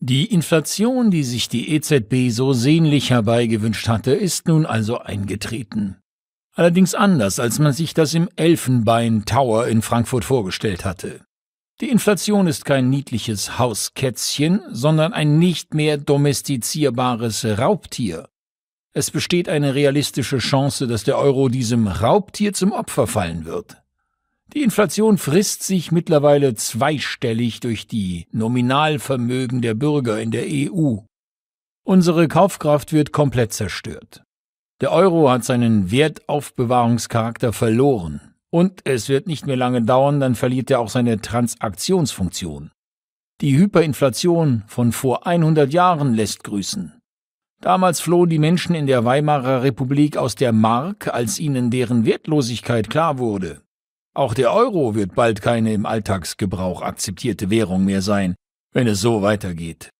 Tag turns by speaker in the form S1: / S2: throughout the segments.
S1: Die Inflation, die sich die EZB so sehnlich herbeigewünscht hatte, ist nun also eingetreten. Allerdings anders, als man sich das im Elfenbein Tower in Frankfurt vorgestellt hatte. Die Inflation ist kein niedliches Hauskätzchen, sondern ein nicht mehr domestizierbares Raubtier. Es besteht eine realistische Chance, dass der Euro diesem Raubtier zum Opfer fallen wird. Die Inflation frisst sich mittlerweile zweistellig durch die Nominalvermögen der Bürger in der EU. Unsere Kaufkraft wird komplett zerstört. Der Euro hat seinen Wertaufbewahrungscharakter verloren. Und es wird nicht mehr lange dauern, dann verliert er auch seine Transaktionsfunktion. Die Hyperinflation von vor 100 Jahren lässt grüßen. Damals flohen die Menschen in der Weimarer Republik aus der Mark, als ihnen deren Wertlosigkeit klar wurde. Auch der Euro wird bald keine im Alltagsgebrauch akzeptierte Währung mehr sein, wenn es so weitergeht.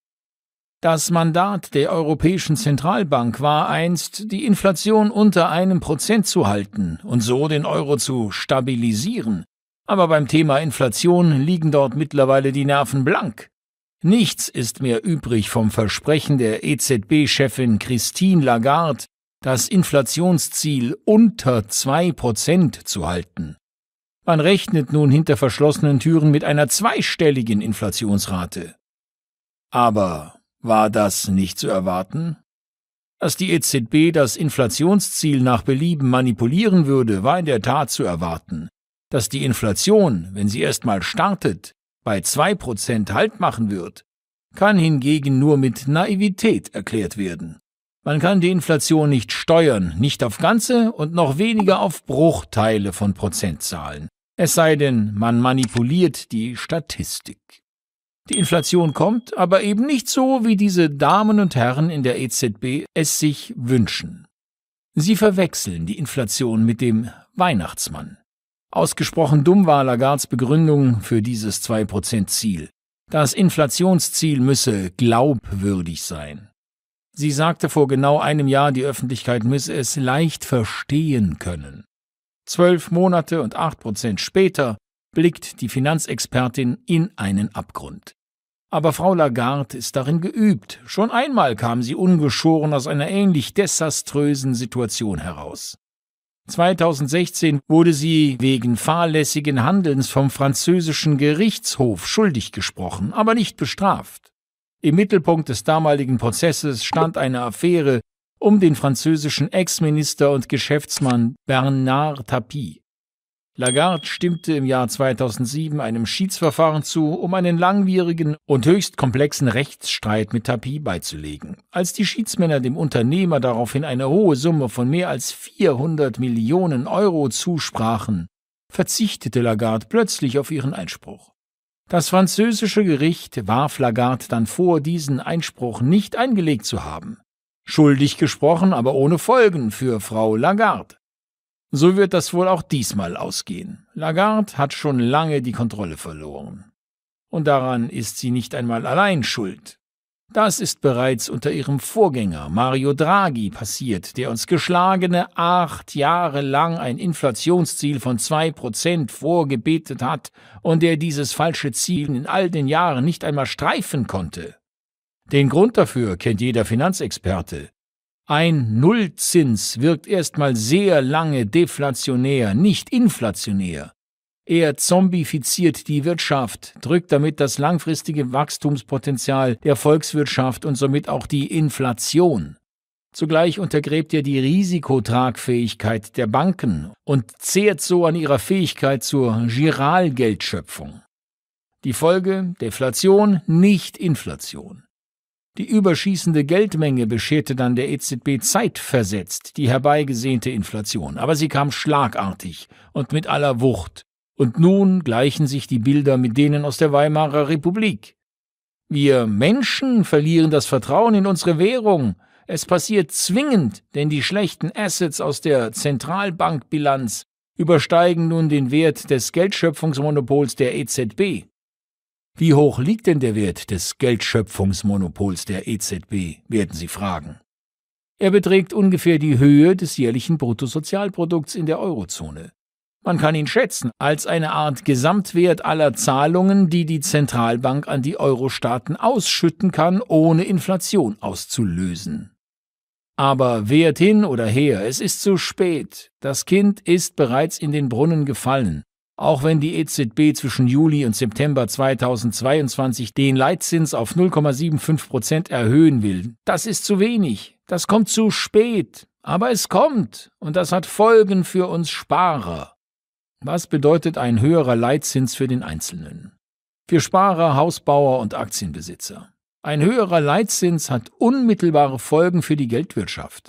S1: Das Mandat der Europäischen Zentralbank war einst, die Inflation unter einem Prozent zu halten und so den Euro zu stabilisieren. Aber beim Thema Inflation liegen dort mittlerweile die Nerven blank. Nichts ist mehr übrig vom Versprechen der EZB-Chefin Christine Lagarde, das Inflationsziel unter zwei Prozent zu halten. Man rechnet nun hinter verschlossenen Türen mit einer zweistelligen Inflationsrate. Aber war das nicht zu erwarten? Dass die EZB das Inflationsziel nach Belieben manipulieren würde, war in der Tat zu erwarten. Dass die Inflation, wenn sie erstmal startet, bei zwei Prozent Halt machen wird, kann hingegen nur mit Naivität erklärt werden. Man kann die Inflation nicht steuern, nicht auf ganze und noch weniger auf Bruchteile von Prozentzahlen. Es sei denn, man manipuliert die Statistik. Die Inflation kommt, aber eben nicht so, wie diese Damen und Herren in der EZB es sich wünschen. Sie verwechseln die Inflation mit dem Weihnachtsmann. Ausgesprochen dumm war Lagards Begründung für dieses 2%-Ziel. Das Inflationsziel müsse glaubwürdig sein. Sie sagte vor genau einem Jahr, die Öffentlichkeit müsse es leicht verstehen können. Zwölf Monate und acht Prozent später blickt die Finanzexpertin in einen Abgrund. Aber Frau Lagarde ist darin geübt. Schon einmal kam sie ungeschoren aus einer ähnlich desaströsen Situation heraus. 2016 wurde sie wegen fahrlässigen Handelns vom französischen Gerichtshof schuldig gesprochen, aber nicht bestraft. Im Mittelpunkt des damaligen Prozesses stand eine Affäre, um den französischen Ex-Minister und Geschäftsmann Bernard Tapie. Lagarde stimmte im Jahr 2007 einem Schiedsverfahren zu, um einen langwierigen und höchst komplexen Rechtsstreit mit Tapie beizulegen. Als die Schiedsmänner dem Unternehmer daraufhin eine hohe Summe von mehr als 400 Millionen Euro zusprachen, verzichtete Lagarde plötzlich auf ihren Einspruch. Das französische Gericht warf Lagarde dann vor, diesen Einspruch nicht eingelegt zu haben. Schuldig gesprochen, aber ohne Folgen für Frau Lagarde. So wird das wohl auch diesmal ausgehen. Lagarde hat schon lange die Kontrolle verloren. Und daran ist sie nicht einmal allein schuld. Das ist bereits unter ihrem Vorgänger Mario Draghi passiert, der uns geschlagene acht Jahre lang ein Inflationsziel von zwei Prozent vorgebetet hat und der dieses falsche Ziel in all den Jahren nicht einmal streifen konnte. Den Grund dafür kennt jeder Finanzexperte. Ein Nullzins wirkt erstmal sehr lange deflationär, nicht inflationär. Er zombifiziert die Wirtschaft, drückt damit das langfristige Wachstumspotenzial der Volkswirtschaft und somit auch die Inflation. Zugleich untergräbt er die Risikotragfähigkeit der Banken und zehrt so an ihrer Fähigkeit zur Giralgeldschöpfung. Die Folge Deflation, nicht Inflation. Die überschießende Geldmenge bescherte dann der EZB zeitversetzt die herbeigesehnte Inflation, aber sie kam schlagartig und mit aller Wucht. Und nun gleichen sich die Bilder mit denen aus der Weimarer Republik. Wir Menschen verlieren das Vertrauen in unsere Währung. Es passiert zwingend, denn die schlechten Assets aus der Zentralbankbilanz übersteigen nun den Wert des Geldschöpfungsmonopols der EZB. Wie hoch liegt denn der Wert des Geldschöpfungsmonopols der EZB, werden Sie fragen. Er beträgt ungefähr die Höhe des jährlichen Bruttosozialprodukts in der Eurozone. Man kann ihn schätzen als eine Art Gesamtwert aller Zahlungen, die die Zentralbank an die Eurostaaten ausschütten kann, ohne Inflation auszulösen. Aber wert hin oder her, es ist zu spät. Das Kind ist bereits in den Brunnen gefallen. Auch wenn die EZB zwischen Juli und September 2022 den Leitzins auf 0,75 Prozent erhöhen will. Das ist zu wenig. Das kommt zu spät. Aber es kommt. Und das hat Folgen für uns Sparer. Was bedeutet ein höherer Leitzins für den Einzelnen? Für Sparer, Hausbauer und Aktienbesitzer. Ein höherer Leitzins hat unmittelbare Folgen für die Geldwirtschaft.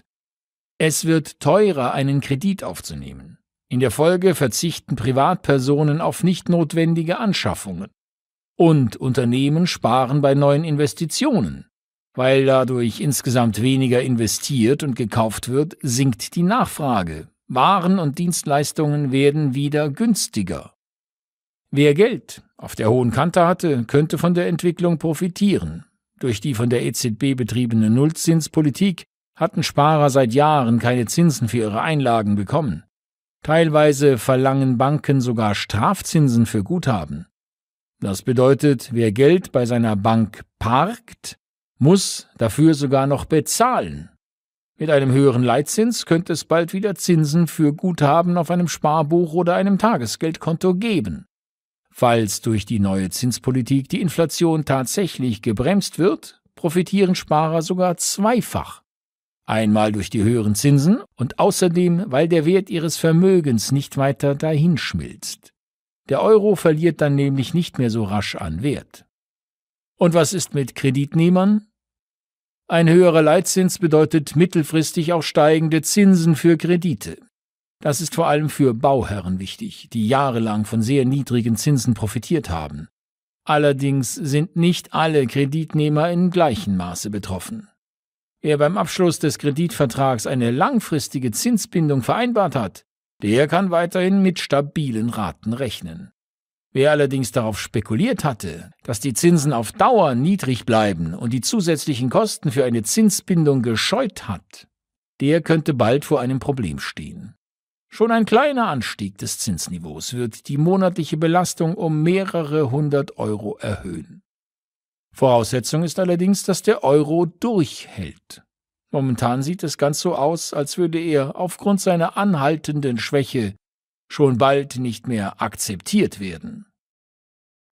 S1: Es wird teurer, einen Kredit aufzunehmen. In der Folge verzichten Privatpersonen auf nicht notwendige Anschaffungen. Und Unternehmen sparen bei neuen Investitionen. Weil dadurch insgesamt weniger investiert und gekauft wird, sinkt die Nachfrage. Waren und Dienstleistungen werden wieder günstiger. Wer Geld auf der hohen Kante hatte, könnte von der Entwicklung profitieren. Durch die von der EZB betriebene Nullzinspolitik hatten Sparer seit Jahren keine Zinsen für ihre Einlagen bekommen. Teilweise verlangen Banken sogar Strafzinsen für Guthaben. Das bedeutet, wer Geld bei seiner Bank parkt, muss dafür sogar noch bezahlen. Mit einem höheren Leitzins könnte es bald wieder Zinsen für Guthaben auf einem Sparbuch oder einem Tagesgeldkonto geben. Falls durch die neue Zinspolitik die Inflation tatsächlich gebremst wird, profitieren Sparer sogar zweifach einmal durch die höheren Zinsen und außerdem, weil der Wert ihres Vermögens nicht weiter dahinschmilzt. Der Euro verliert dann nämlich nicht mehr so rasch an Wert. Und was ist mit Kreditnehmern? Ein höherer Leitzins bedeutet mittelfristig auch steigende Zinsen für Kredite. Das ist vor allem für Bauherren wichtig, die jahrelang von sehr niedrigen Zinsen profitiert haben. Allerdings sind nicht alle Kreditnehmer in gleichem Maße betroffen. Wer beim Abschluss des Kreditvertrags eine langfristige Zinsbindung vereinbart hat, der kann weiterhin mit stabilen Raten rechnen. Wer allerdings darauf spekuliert hatte, dass die Zinsen auf Dauer niedrig bleiben und die zusätzlichen Kosten für eine Zinsbindung gescheut hat, der könnte bald vor einem Problem stehen. Schon ein kleiner Anstieg des Zinsniveaus wird die monatliche Belastung um mehrere hundert Euro erhöhen. Voraussetzung ist allerdings, dass der Euro durchhält. Momentan sieht es ganz so aus, als würde er aufgrund seiner anhaltenden Schwäche schon bald nicht mehr akzeptiert werden.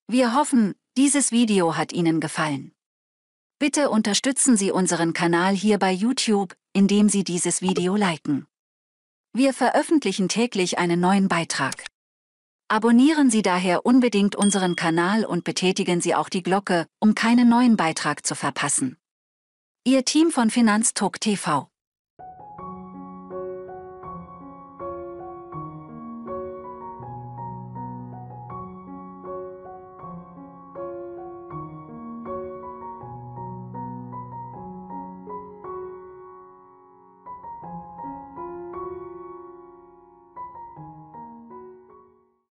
S1: Wir hoffen, dieses Video hat Ihnen gefallen. Bitte unterstützen Sie unseren Kanal hier bei YouTube, indem Sie dieses Video liken. Wir veröffentlichen täglich einen neuen Beitrag. Abonnieren Sie daher unbedingt unseren Kanal und betätigen Sie auch die Glocke, um keinen neuen Beitrag zu verpassen. Ihr Team von Finanztalk TV